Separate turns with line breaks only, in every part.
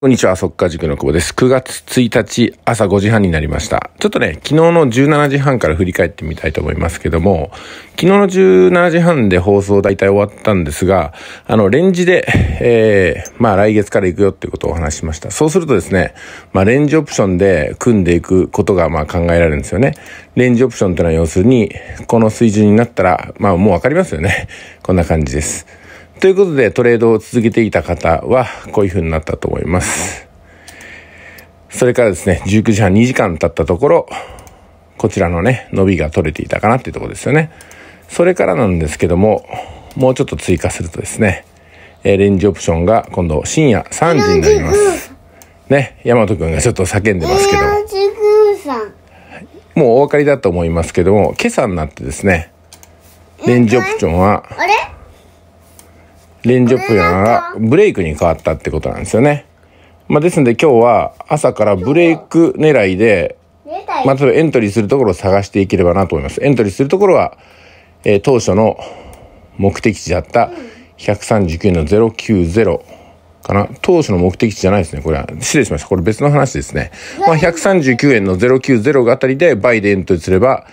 こんにちは、速化塾の久保です。9月1日朝5時半になりました。ちょっとね、昨日の17時半から振り返ってみたいと思いますけども、昨日の17時半で放送大体終わったんですが、あの、レンジで、えー、まあ来月から行くよっていうことをお話ししました。そうするとですね、まあレンジオプションで組んでいくことがまあ考えられるんですよね。レンジオプションってのは要するに、この水準になったら、まあもうわかりますよね。こんな感じです。ということで、トレードを続けていた方は、こういう風になったと思います。それからですね、19時半2時間経ったところ、こちらのね、伸びが取れていたかなっていうところですよね。それからなんですけども、もうちょっと追加するとですね、えレンジオプションが今度深夜3時になります。ね、大和くんがちょっと叫んでますけど。もうお分かりだと思いますけども、今朝になってですね、レンジオプションは、あれレンジオップヤンがブレイクに変わったってことなんですよね。まあ、ですので今日は朝からブレイク狙いで、まあ、例えばエントリーするところを探していければなと思います。エントリーするところは、えー、当初の目的地だった139の090かな。当初の目的地じゃないですね。これは。失礼しました。これ別の話ですね。まあ、139円の090あたりで倍でエントリーすれば、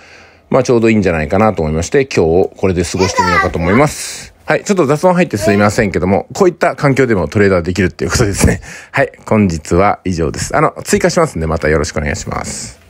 まあ、ちょうどいいんじゃないかなと思いまして、今日をこれで過ごしてみようかと思います。はい、ちょっと雑音入ってすいませんけども、こういった環境でもトレーダーできるっていうことですね。はい、本日は以上です。あの、追加しますんで、またよろしくお願いします。